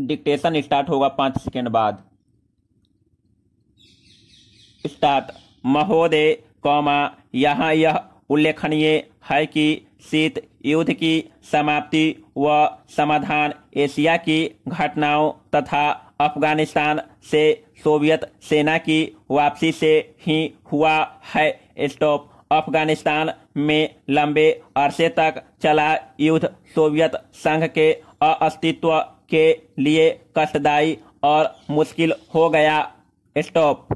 dictation start होगा पाँच second बाद स्टार्ट महोदय कौमा यहाँ यह उल्लेखनीय है कि शीत युद्ध की समाप्ति व समाधान एशिया की घटनाओं तथा अफगानिस्तान से सोवियत सेना की वापसी से ही हुआ है स्टॉप अफगानिस्तान में लंबे अरसे तक चला युद्ध सोवियत संघ के अस्तित्व के लिए कष्टदायी और मुश्किल हो गया स्टॉप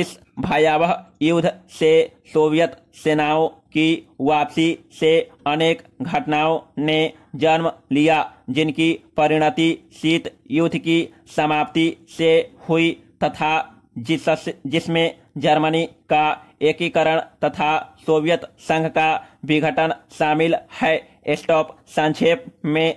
इस भयावह युद्ध से सोवियत सेनाओं की वापसी से अनेक घटनाओं ने जन्म लिया जिनकी परिणति शीत युद्ध की समाप्ति से हुई तथा जिस जिसमें जर्मनी का एकीकरण तथा सोवियत संघ का विघटन शामिल है स्टॉप संक्षेप में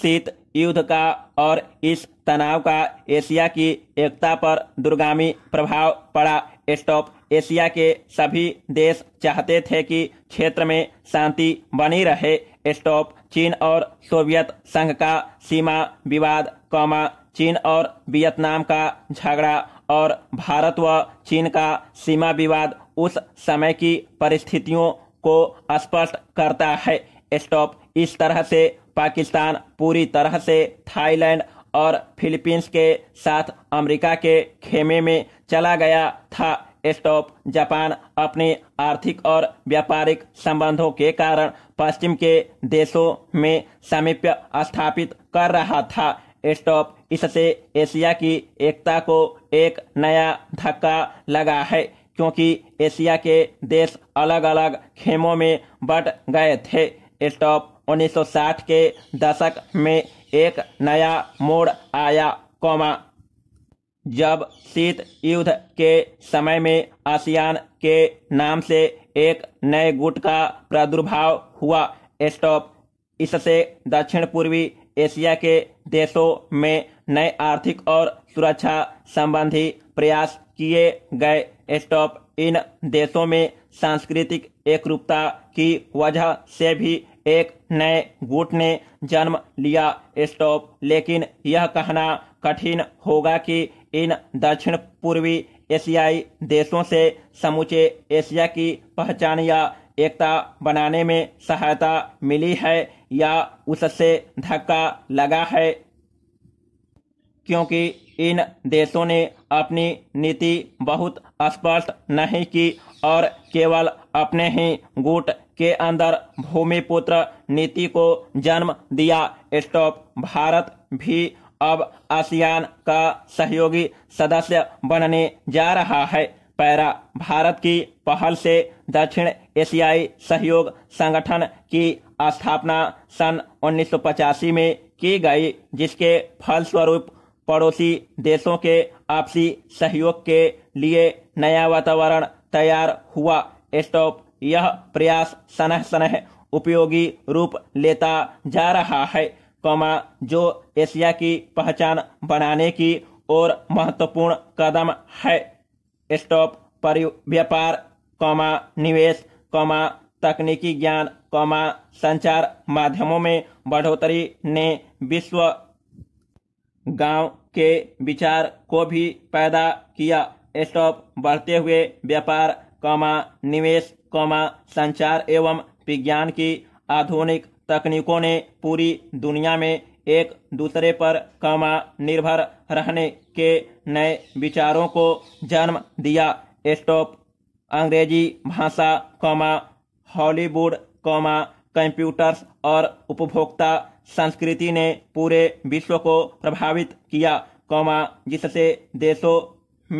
शीत युद्ध का और इस तनाव का एशिया की एकता पर दुर्गामी प्रभाव पड़ा स्टॉप एशिया के सभी देश चाहते थे कि क्षेत्र में शांति बनी रहे स्टॉप चीन और सोवियत संघ का सीमा विवाद कौमा चीन और वियतनाम का झगड़ा और भारत व चीन का सीमा विवाद उस समय की परिस्थितियों को स्पष्ट करता है स्टॉप इस तरह से पाकिस्तान पूरी तरह से थाईलैंड और फिलीपींस के साथ अमेरिका के खेमे में चला गया था स्टॉप जापान अपने आर्थिक और व्यापारिक संबंधों के कारण पश्चिम के देशों में सामिप्य स्थापित कर रहा था स्टॉप इससे एशिया की एकता को एक नया धक्का लगा है क्योंकि एशिया के देश अलग अलग खेमों में बट गए थे स्टॉप 1960 के दशक में एक नया मोड़ आया कौमा जब शीत युद्ध के समय में आसियान के नाम से एक नए गुट का प्रादुर्भाव हुआ स्टॉप इससे दक्षिण पूर्वी एशिया के देशों में नए आर्थिक और सुरक्षा संबंधी प्रयास किए गए स्टॉप इन देशों में सांस्कृतिक एकरूपता की वजह से भी एक नए गुट ने जन्म लिया स्टॉप लेकिन यह कहना कठिन होगा कि इन दक्षिण पूर्वी एशियाई देशों से समूचे एशिया की पहचान या एकता बनाने में सहायता मिली है या उससे धक्का लगा है क्योंकि इन देशों ने अपनी नीति बहुत स्पष्ट नहीं की और केवल अपने ही गुट के अंदर भूमिपुत्र नीति को जन्म दिया स्टॉप भारत भी अब आसियान का सहयोगी सदस्य बनने जा रहा है पैरा भारत की पहल से दक्षिण एशियाई सहयोग संगठन की स्थापना सन उन्नीस में की गई जिसके फलस्वरूप पड़ोसी देशों के आपसी सहयोग के लिए नया वातावरण तैयार हुआ स्टॉप यह प्रयास सनह सनह उपयोगी रूप लेता जा रहा है कौमा जो एशिया की पहचान बनाने की और महत्वपूर्ण कदम है स्टॉप पर व्यापार कौमा निवेश कौमा तकनीकी ज्ञान कौमा संचार माध्यमों में बढ़ोतरी ने विश्व गांव के विचार को भी पैदा किया स्टॉप बढ़ते हुए व्यापार कमा निवेश कमा संचार एवं विज्ञान की आधुनिक तकनीकों ने पूरी दुनिया में एक दूसरे पर कमा निर्भर रहने के नए विचारों को जन्म दिया स्टॉप अंग्रेजी भाषा कमा हॉलीवुड कमा कंप्यूटर्स और उपभोक्ता संस्कृति ने पूरे विश्व को प्रभावित किया कमा जिससे देशों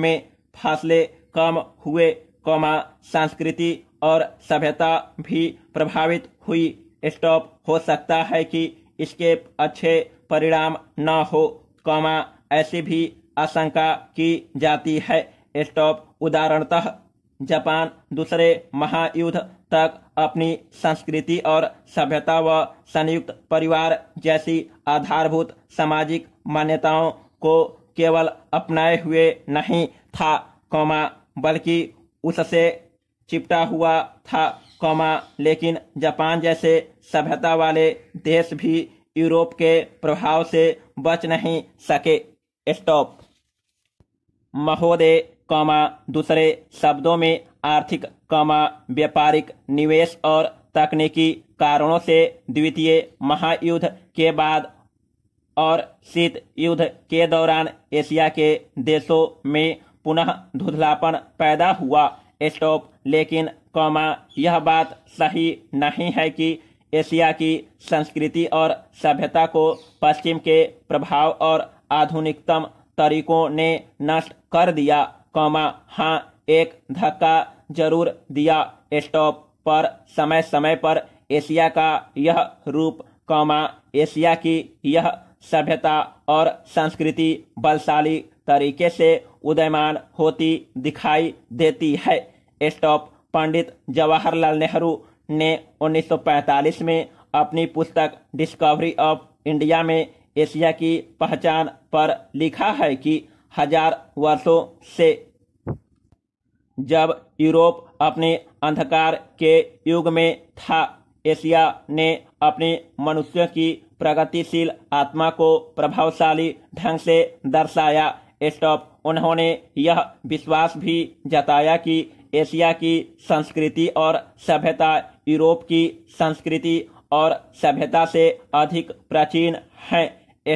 में फासले कम हुए कौमा संस्कृति और सभ्यता भी प्रभावित हुई स्टॉप हो सकता है कि इसके अच्छे परिणाम न हो कौमा ऐसी भी आशंका की जाती है स्टॉप उदाहरणतः जापान दूसरे महायुद्ध तक अपनी संस्कृति और सभ्यता व संयुक्त परिवार जैसी आधारभूत सामाजिक मान्यताओं को केवल अपनाए हुए नहीं था कौमा बल्कि उससे चिपटा हुआ था कौमा लेकिन जापान जैसे सभ्यता वाले देश भी यूरोप के प्रभाव से बच नहीं सके स्टॉप महोदय कौमा दूसरे शब्दों में आर्थिक कौमा व्यापारिक निवेश और तकनीकी कारणों से द्वितीय महायुद्ध के बाद और शीत युद्ध के दौरान एशिया के देशों में पुनः धुधलापन पैदा हुआ स्टॉप लेकिन कौमा यह बात सही नहीं है कि एशिया की संस्कृति और सभ्यता को पश्चिम के प्रभाव और आधुनिकतम तरीकों ने नष्ट कर दिया कौमा हाँ एक धक्का जरूर दिया स्टॉप पर समय समय पर एशिया का यह रूप कौमा एशिया की यह सभ्यता और संस्कृति बलशाली तरीके से उदयमान होती दिखाई देती है स्टॉप पंडित जवाहरलाल नेहरू ने 1945 में अपनी पुस्तक डिस्कवरी ऑफ इंडिया में एशिया की पहचान पर लिखा है कि हजार वर्षों से जब यूरोप अपने अंधकार के युग में था एशिया ने अपने मनुष्यों की प्रगतिशील आत्मा को प्रभावशाली ढंग से दर्शाया स्टॉप उन्होंने यह विश्वास भी जताया कि एशिया की संस्कृति और सभ्यता यूरोप की संस्कृति और सभ्यता से अधिक प्राचीन है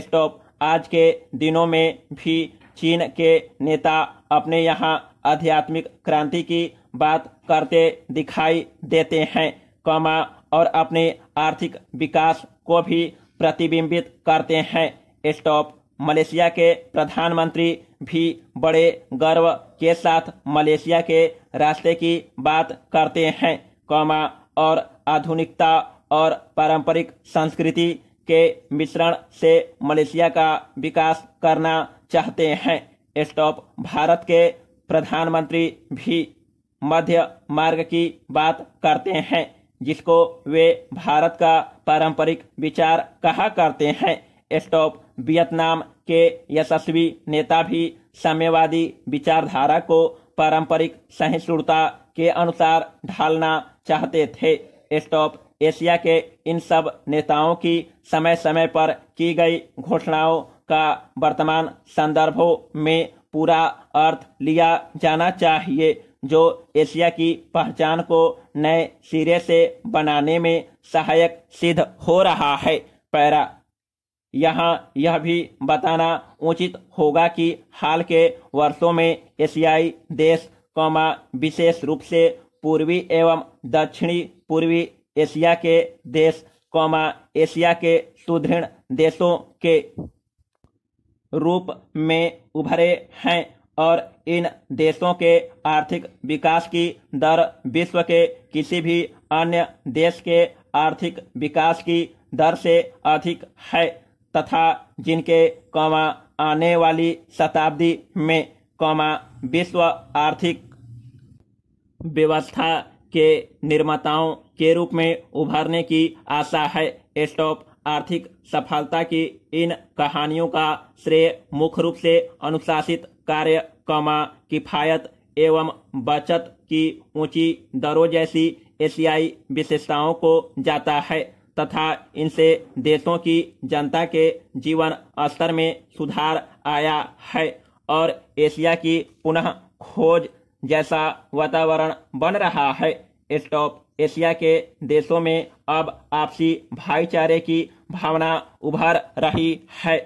स्टॉप आज के दिनों में भी चीन के नेता अपने यहाँ आध्यात्मिक क्रांति की बात करते दिखाई देते हैं कमा और अपने आर्थिक विकास को भी प्रतिबिंबित करते हैं स्टॉप मलेशिया के प्रधानमंत्री भी बड़े गर्व के साथ मलेशिया के रास्ते की बात करते हैं कौमा और आधुनिकता और पारंपरिक संस्कृति के मिश्रण से मलेशिया का विकास करना चाहते हैं स्टॉप भारत के प्रधानमंत्री भी मध्य मार्ग की बात करते हैं जिसको वे भारत का पारंपरिक विचार कहा करते हैं स्टॉप वियतनाम के यशस्वी नेता भी साम्यवादी विचारधारा को पारंपरिक सहिष्णुता के अनुसार ढालना चाहते थे स्टॉप एशिया के इन सब नेताओं की समय समय पर की गई घोषणाओं का वर्तमान संदर्भों में पूरा अर्थ लिया जाना चाहिए जो एशिया की पहचान को नए सिरे से बनाने में सहायक सिद्ध हो रहा है पैरा यहाँ यह भी बताना उचित होगा कि हाल के वर्षों में एशियाई देश कौमा विशेष रूप से पूर्वी एवं दक्षिणी पूर्वी एशिया के देश कौमा एशिया के सुदृढ़ देशों के रूप में उभरे हैं और इन देशों के आर्थिक विकास की दर विश्व के किसी भी अन्य देश के आर्थिक विकास की दर से अधिक है तथा जिनके कौमा आने वाली शताब्दी में कौमा विश्व आर्थिक व्यवस्था के निर्माताओं के रूप में उभरने की आशा है स्टॉप आर्थिक सफलता की इन कहानियों का श्रेय मुख्य रूप से अनुशासित कार्य कमा किफायत एवं बचत की ऊंची दरों जैसी एशियाई विशेषताओं को जाता है तथा इनसे देशों की जनता के जीवन स्तर में सुधार आया है और एशिया की पुनः खोज जैसा वातावरण बन रहा है स्टॉप एशिया के देशों में अब आपसी भाईचारे की भावना उभर रही है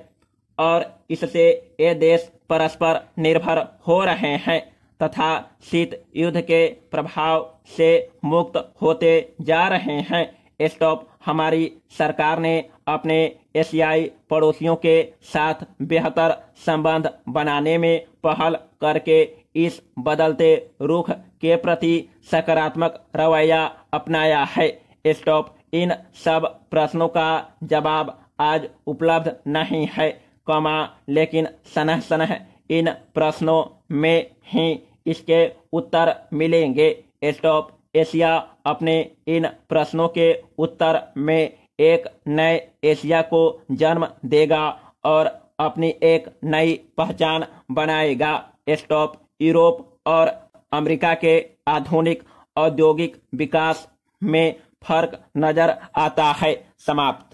और इससे ये देश परस्पर निर्भर हो रहे हैं तथा शीत युद्ध के प्रभाव से मुक्त होते जा रहे हैं स्टॉप हमारी सरकार ने अपने एशियाई पड़ोसियों के साथ बेहतर संबंध बनाने में पहल करके इस बदलते रुख के प्रति सकारात्मक रवैया अपनाया है स्टॉप इन सब प्रश्नों का जवाब आज उपलब्ध नहीं है कमा लेकिन सनह सनह इन प्रश्नों में ही इसके उत्तर मिलेंगे स्टॉप एशिया अपने इन प्रश्नों के उत्तर में एक नए एशिया को जन्म देगा और अपनी एक नई पहचान बनाएगा स्टॉप यूरोप और अमेरिका के आधुनिक औद्योगिक विकास में फर्क नजर आता है समाप्त